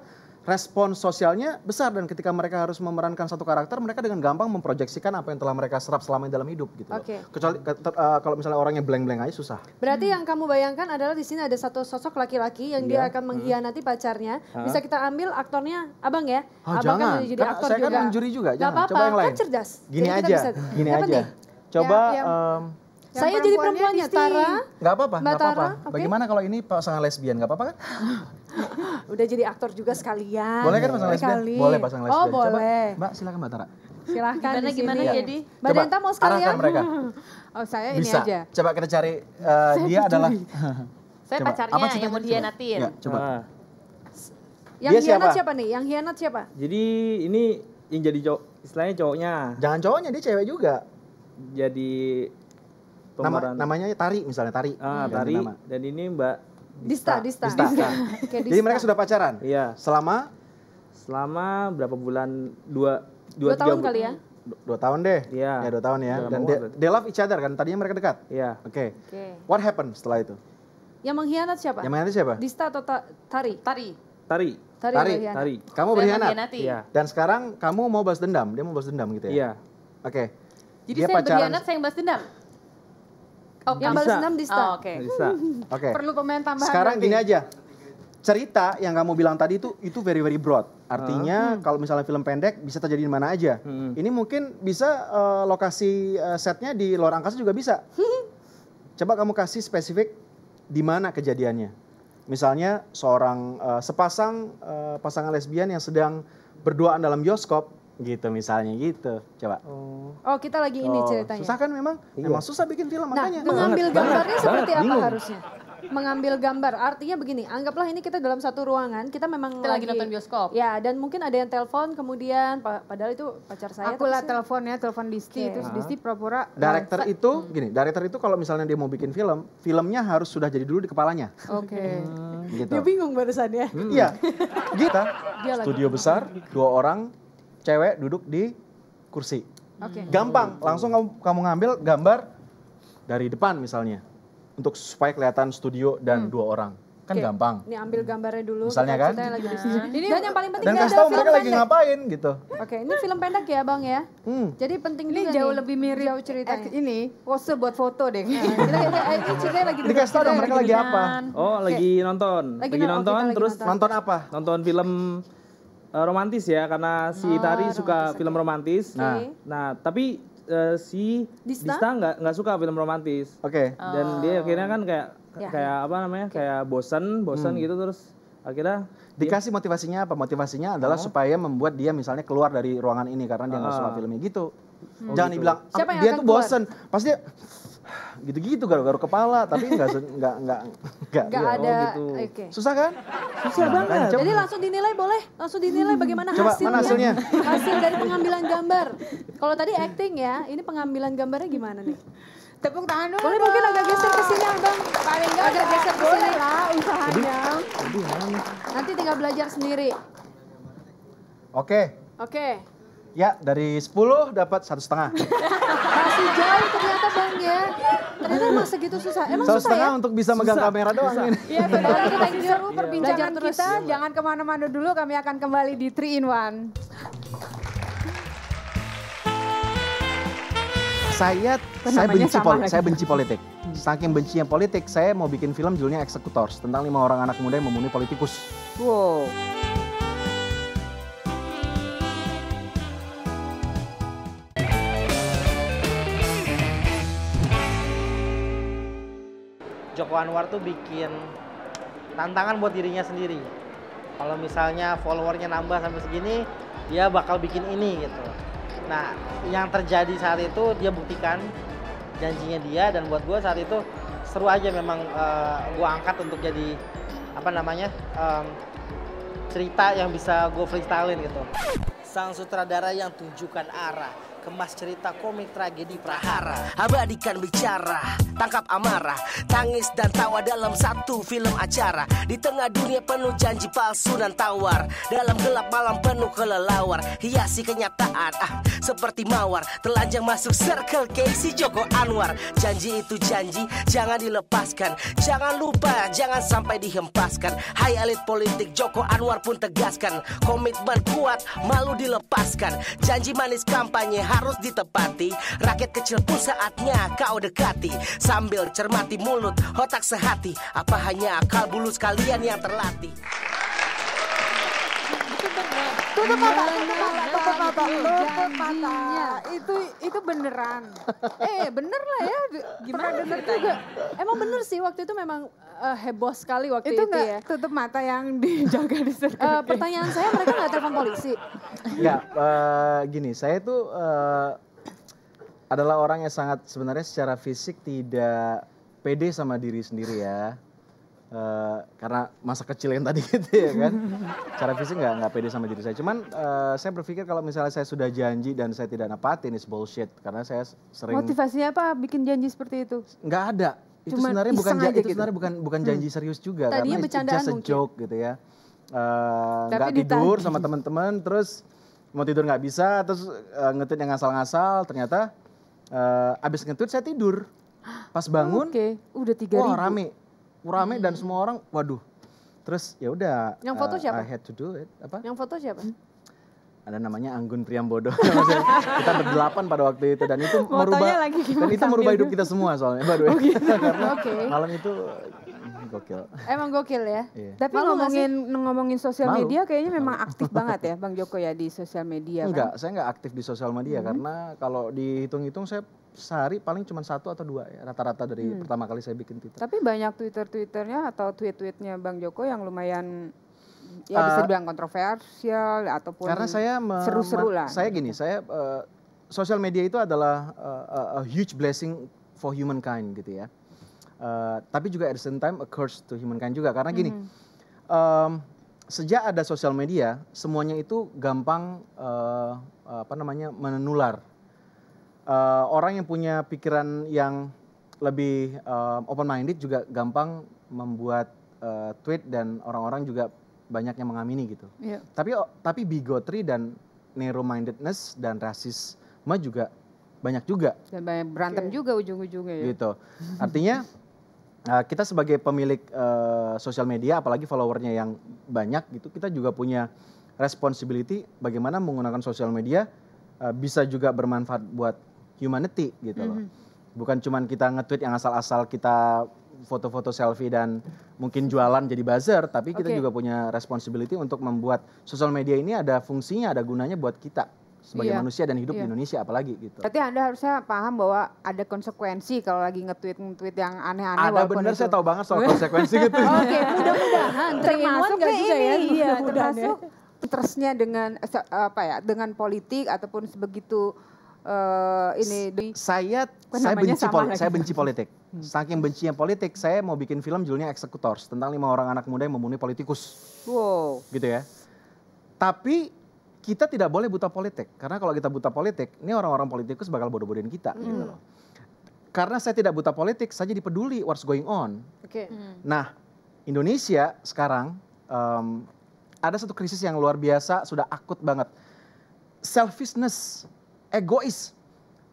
respon sosialnya besar dan ketika mereka harus memerankan satu karakter mereka dengan gampang memproyeksikan apa yang telah mereka serap selama dalam hidup gitu okay. loh. Kecuali uh, kalau misalnya orangnya blank-blank aja susah. Berarti hmm. yang kamu bayangkan adalah di sini ada satu sosok laki-laki yang yeah. dia iya. akan hmm. mengkhianati hmm. pacarnya. Hmm. Bisa kita ambil aktornya Abang ya. Oh, abang jangan. kan jadi kan, aktor saya kan juga. Saya kan juri juga, jangan. Gak apa -apa. yang lain. Kan cerdas. Gini jadi aja. Gini aja. Coba ya, um, yang saya jadi perempuannya Disti. Ya, Tara. Gak apa-apa, gak apa-apa. Okay. Bagaimana kalau ini pasangan lesbian, gak apa-apa kan? Udah jadi aktor juga sekalian. Boleh kan pasangan lesbian? Boleh pasangan oh, lesbian. Oh boleh. mbak silakan Mbak Tara. Silahkan gimana, gimana ya. jadi? Mbak Coba, Denta mau sekalian? mereka. Oh saya ini Bisa. aja. Coba kita cari, uh, saya dia adalah... saya Coba. pacarnya apa yang mau dihianatin. Ya, coba. Ah. Yang dia hianat siapa? siapa nih? Yang hianat siapa? Jadi ini yang jadi cowok, istilahnya cowoknya. Jangan cowoknya, dia cewek juga. Jadi Nama, namanya ya Tari misalnya Tari. Ah, hmm. Tari. Nama. Dan ini Mbak Dista, Dista. Dista. Dista. Dista. Jadi mereka sudah pacaran. Iya. Selama selama berapa bulan? Dua dua, dua tahun kali ya. Dua, dua tahun deh. Iya. Ya, dua tahun ya. Dan they, they love each other kan. Tadinya mereka dekat. Iya. Oke. Okay. Okay. What happened setelah itu? Yang mengkhianat siapa? Yang mengkhianat siapa? Dista atau ta Tari? Tari. Tari. Tari. Tari. Tari. Kamu berkhianat. Iya. Dan sekarang kamu mau balas dendam. Dia mau balas dendam gitu ya. Iya. Oke. Okay. Jadi dia saya pacaran... berkhianat, saya yang balas dendam. Oh, yang balas dendam di Star. Oh, Oke. Okay. Okay. Perlu pemain tambahan. Sekarang nanti. gini aja. Cerita yang kamu bilang tadi itu itu very very broad. Artinya hmm. kalau misalnya film pendek bisa terjadi di mana aja. Hmm. Ini mungkin bisa uh, lokasi uh, setnya di luar angkasa juga bisa. Coba kamu kasih spesifik di mana kejadiannya. Misalnya seorang uh, sepasang uh, pasangan lesbian yang sedang berduaan dalam bioskop gitu misalnya gitu coba oh, oh kita lagi oh, ini ceritanya susah kan memang iya. memang susah bikin film nah, makanya mengambil banget, gambarnya banget, seperti banget, apa bingung. harusnya mengambil gambar artinya begini anggaplah ini kita dalam satu ruangan kita memang kita lagi, nonton bioskop ya dan mungkin ada yang telepon kemudian padahal itu pacar saya aku lah teleponnya telepon Disti okay. terus Disti pura-pura eh, director itu gini director itu kalau misalnya dia mau bikin film filmnya harus sudah jadi dulu di kepalanya oke okay. Hmm, gitu dia bingung barusan ya hmm. iya hmm. kita dia studio lagi. besar dua orang cewek duduk di kursi. Okay. Gampang, langsung kamu, kamu ngambil gambar dari depan misalnya untuk supaya kelihatan studio dan hmm. dua orang kan okay. gampang. Ini ambil gambarnya dulu. Misalnya kan. Lagi di iya. sini. dan yang paling penting dan kasih mereka pendek. lagi ngapain gitu. Oke, okay, ini film pendek ya bang ya. Hmm. Jadi penting ini juga jauh nih, lebih mirip jauh ceritanya. ini pose buat foto deh. Nah, ya, eh, ini ceritanya lagi. Dikasih dong mereka lagi apa. Oh, lagi nonton. Lagi, nonton, terus nonton apa? Nonton film uh, romantis ya karena si oh, Tari suka film romantis. Okay. Nah, nah tapi uh, si Dista, Dista nggak nggak suka film romantis. Oke. Okay. Dan dia oh. akhirnya kan kayak ya. ya. kayak apa namanya okay. kayak bosan bosan hmm. gitu terus akhirnya dikasih dia, motivasinya apa? Motivasinya adalah oh. supaya membuat dia misalnya keluar dari ruangan ini karena dia nggak oh. suka ah. filmnya gitu. Hmm. Jangan oh, gitu. dibilang ah, dia tuh bosan. pasti gitu-gitu garuk-garuk kepala tapi nggak nggak nggak nggak ada oh gitu. okay. susah kan susah nah, banget kan? jadi langsung dinilai boleh langsung dinilai bagaimana Coba, hasilnya, mana hasilnya? hasil dari pengambilan gambar kalau tadi acting ya ini pengambilan gambarnya gimana nih tepuk tangan dulu boleh mungkin agak geser ke sini abang paling nggak agak geser ke sini lah usahanya nanti tinggal belajar sendiri oke okay. oke okay. Ya, dari 10 dapat satu setengah. Masih jauh ternyata Bang ya. Ternyata emang segitu susah. Emang satu susah setengah ya? untuk bisa susah. megang kamera doang susah. ini. Iya, saudara kita seru iya. perbincangan Belajar kita. Terus. Jangan kemana-mana dulu, kami akan kembali di 3 in 1. Saya, saya benci, pol, lagi. saya benci politik. Saking bencinya politik, saya mau bikin film judulnya Executors. Tentang lima orang anak muda yang membunuh politikus. Wow. Anwar tuh bikin tantangan buat dirinya sendiri. Kalau misalnya followernya nambah sampai segini, dia bakal bikin ini gitu. Nah, yang terjadi saat itu dia buktikan janjinya dia dan buat gue saat itu seru aja memang uh, eh, gue angkat untuk jadi apa namanya um, cerita yang bisa gue freestylein gitu. Sang sutradara yang tunjukkan arah kemas cerita komik tragedi prahara abadikan bicara tangkap amarah tangis dan tawa dalam satu film acara di tengah dunia penuh janji palsu dan tawar dalam gelap malam penuh kelelawar hiasi kenyataan ah seperti mawar telanjang masuk circle Casey Joko Anwar janji itu janji jangan dilepaskan jangan lupa jangan sampai dihempaskan hai elit politik Joko Anwar pun tegaskan komitmen kuat malu dilepaskan janji manis kampanye harus ditepati Rakyat kecil pun saatnya kau dekati Sambil cermati mulut otak sehati Apa hanya akal bulu sekalian yang terlatih tutup mata, tutup mata, tutup mata, Itu itu beneran. eh bener lah ya. Gimana bener juga. Emang bener sih waktu itu memang eh, heboh sekali waktu itu, ya. Tutup mata yang dijaga di uh, Pertanyaan saya mereka nggak telepon polisi? Nggak. Uh, gini, saya tuh uh, adalah orang yang sangat sebenarnya secara fisik tidak pede sama diri sendiri ya. Uh, karena masa kecil yang tadi gitu ya kan. cara fisik nggak nggak pede sama diri saya. Cuman uh, saya berpikir kalau misalnya saya sudah janji dan saya tidak nepatin ini bullshit karena saya sering Motivasinya apa bikin janji seperti itu? Nggak ada. Itu Cuman sebenarnya bukan itu gitu? sebenarnya bukan bukan hmm. janji hmm. serius juga Tadinya karena just a joke gitu ya. Uh, tidur sama teman-teman terus mau tidur nggak bisa terus uh, ngetut yang ngasal-ngasal ternyata uh, abis ngetut saya tidur pas bangun oh, okay. udah tiga wah rame rame dan semua orang waduh. Terus ya udah. Yang foto uh, siapa? I had to do it. Apa? Yang foto siapa? Hmm? Ada namanya Anggun Priambodo. kita berdelapan pada waktu itu dan itu Motonya merubah lagi dan itu merubah hidup kita semua soalnya. By the oh, gitu. Karena okay. malam itu gokil. Emang gokil ya. Yeah. Tapi Malu ngomongin ngomongin sosial Malu. media kayaknya memang aktif banget ya Bang Joko ya di sosial media. Enggak, kan? saya nggak aktif di sosial media hmm. karena kalau dihitung-hitung saya sehari paling cuma satu atau dua ya rata-rata dari hmm. pertama kali saya bikin Twitter. Tapi banyak Twitter-Twitternya atau tweet-tweetnya Bang Joko yang lumayan ya uh, bisa eh, dibilang kontroversial ataupun karena saya seru-seru lah. Saya gitu. gini, saya uh, sosial media itu adalah uh, eh, a, a huge blessing for humankind gitu ya. Eh, tapi juga at the same time a curse to humankind juga karena gini mm. um, sejak ada sosial media semuanya itu gampang uh, apa namanya menular uh, orang yang punya pikiran yang lebih uh, open minded juga gampang membuat uh, tweet dan orang-orang juga banyak yang mengamini gitu yeah. tapi oh, tapi bigotry dan narrow mindedness dan rasisme juga banyak juga dan banyak berantem okay. juga ujung-ujungnya ya. gitu artinya Nah, kita sebagai pemilik uh, sosial media, apalagi followernya yang banyak gitu, kita juga punya responsibility bagaimana menggunakan sosial media uh, bisa juga bermanfaat buat humanity gitu loh. Mm -hmm. Bukan cuma kita nge-tweet yang asal-asal kita foto-foto selfie dan mungkin jualan jadi buzzer, tapi kita okay. juga punya responsibility untuk membuat sosial media ini ada fungsinya, ada gunanya buat kita sebagai iya. manusia dan hidup iya. di Indonesia apalagi gitu. Berarti Anda harusnya paham bahwa ada konsekuensi kalau lagi nge-tweet nge yang aneh-aneh Ada benar saya tahu banget soal konsekuensi gitu. Oke, okay, mudah-mudahan termasuk ke ini. Ya, iya, ya. termasuk interestnya dengan apa ya, dengan politik ataupun sebegitu uh, ini di, saya saya benci pol saya benci politik. Hmm. Saking bencinya politik, saya mau bikin film judulnya Executors tentang lima orang anak muda yang membunuh politikus. Wow. Gitu ya. Tapi kita tidak boleh buta politik karena kalau kita buta politik ini orang-orang politikus bakal bodoh-bodohin kita hmm. gitu loh karena saya tidak buta politik saya jadi peduli what's going on okay. hmm. nah Indonesia sekarang um, ada satu krisis yang luar biasa sudah akut banget selfishness egois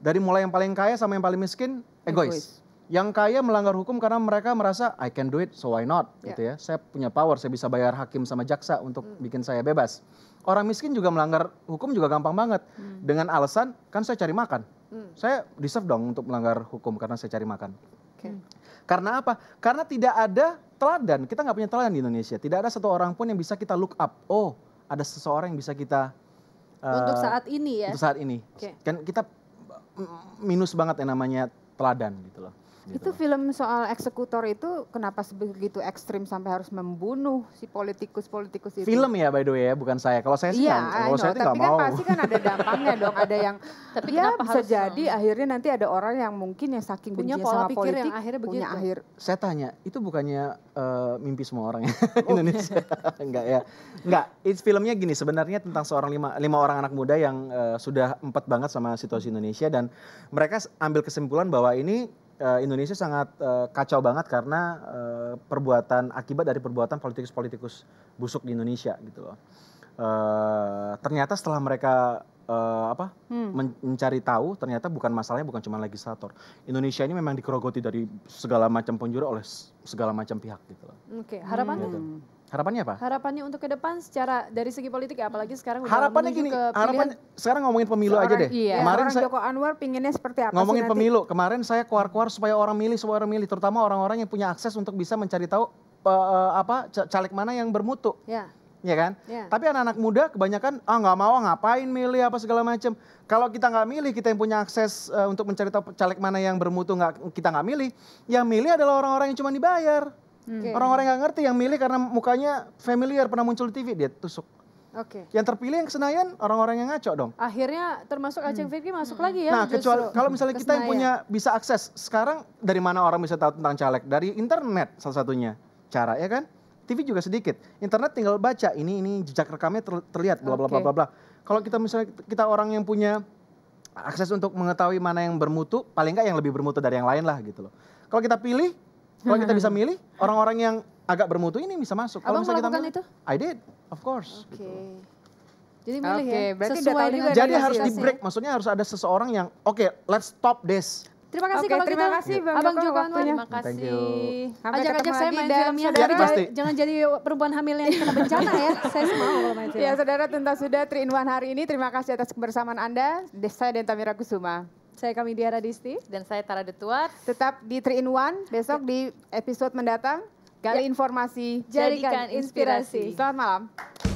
dari mulai yang paling kaya sama yang paling miskin egois, egois. Yang kaya melanggar hukum karena mereka merasa I can do it, so why not? Yeah. Gitu ya. Saya punya power, saya bisa bayar hakim sama jaksa untuk mm. bikin saya bebas. Orang miskin juga melanggar hukum juga gampang banget. Mm. Dengan alasan kan saya cari makan. Mm. Saya deserve dong untuk melanggar hukum karena saya cari makan. Okay. Hmm. Karena apa? Karena tidak ada teladan. Kita nggak punya teladan di Indonesia. Tidak ada satu orang pun yang bisa kita look up. Oh, ada seseorang yang bisa kita uh, untuk saat ini ya. Untuk saat ini. Okay. Kan kita mm, minus banget yang namanya teladan gitu loh. Gitu. Itu film soal eksekutor itu kenapa sebegitu ekstrim sampai harus membunuh si politikus-politikus itu? Film ya by the way ya, bukan saya. Kalau saya sih ya, kan, kalau saya tapi kan mau. pasti kan ada dampaknya dong, ada yang tapi ya bisa harus jadi akhirnya nanti ada orang yang mungkin yang saking punya pola sama pikir politik, yang akhirnya punya akhir. Saya tanya, itu bukannya uh, mimpi semua orang ya oh. Indonesia? Enggak ya. Enggak, it's filmnya gini sebenarnya tentang seorang lima, lima orang anak muda yang uh, sudah empat banget sama situasi Indonesia dan mereka ambil kesimpulan bahwa ini Eh, Indonesia sangat uh, kacau banget karena uh, perbuatan akibat dari perbuatan politikus-politikus busuk di Indonesia gitu loh. Uh, ternyata setelah mereka uh, apa hmm. men mencari tahu ternyata bukan masalahnya bukan cuma legislator. Indonesia ini memang dikerogoti dari segala macam penjuru oleh segala macam pihak gitu loh. Oke, okay, harapan gitu. hmm. gitu. Harapannya apa? Harapannya untuk ke depan secara dari segi politik ya, apalagi sekarang udah harapannya gini, harapan sekarang ngomongin pemilu seorang, aja deh. Iya. Kemarin saya, Joko Anwar pinginnya seperti apa Ngomongin sih pemilu, nanti? kemarin saya keluar-keluar supaya orang milih, supaya orang milih, terutama orang-orang yang punya akses untuk bisa mencari tahu uh, apa caleg mana yang bermutu. Iya Iya kan? Ya. Tapi anak-anak muda kebanyakan ah nggak mau ah, ngapain milih apa segala macam. Kalau kita nggak milih, kita yang punya akses uh, untuk mencari tahu caleg mana yang bermutu nggak kita nggak milih, yang milih adalah orang-orang yang cuma dibayar. Hmm. orang Orang-orang yang ngerti yang milih karena mukanya familiar pernah muncul di TV dia tusuk. Oke. Okay. Yang terpilih yang Senayan orang-orang yang ngaco dong. Akhirnya termasuk Aceh hmm. masuk hmm. lagi ya. Nah, kecuali kalau misalnya kita yang punya bisa akses sekarang dari mana orang bisa tahu tentang caleg? Dari internet salah satunya cara ya kan. TV juga sedikit. Internet tinggal baca ini ini jejak rekamnya ter, terlihat bla bla bla bla bla. Kalau kita misalnya kita orang yang punya akses untuk mengetahui mana yang bermutu, paling nggak yang lebih bermutu dari yang lain lah gitu loh. Kalau kita pilih kalau kita bisa milih, orang-orang yang agak bermutu ini bisa masuk. Kalau misalnya kita milih, itu? I did, of course. Oke. Okay. Gitu. Jadi milih okay, ya, berarti sesuai juga. Jadi harus di break, maksudnya harus ada seseorang yang, oke, okay, let's stop this. Terima kasih okay, kalau terima gitu. kasih Bang Abang Joko Anwar. Terima kasih. Ajak-ajak saya main filmnya. Tapi pasti. jangan jadi perempuan hamil yang kena bencana ya. saya semua kalau main ya, film. Ya saudara tentu sudah 3 in 1 hari ini. Terima kasih atas kebersamaan Anda. Saya Denta Mira Kusuma. Saya kami Diara Disti. Dan saya Tara Detuar. Tetap di 3 in 1 besok di episode mendatang. Gali ya. informasi, jadikan, jadikan inspirasi. inspirasi. Selamat malam.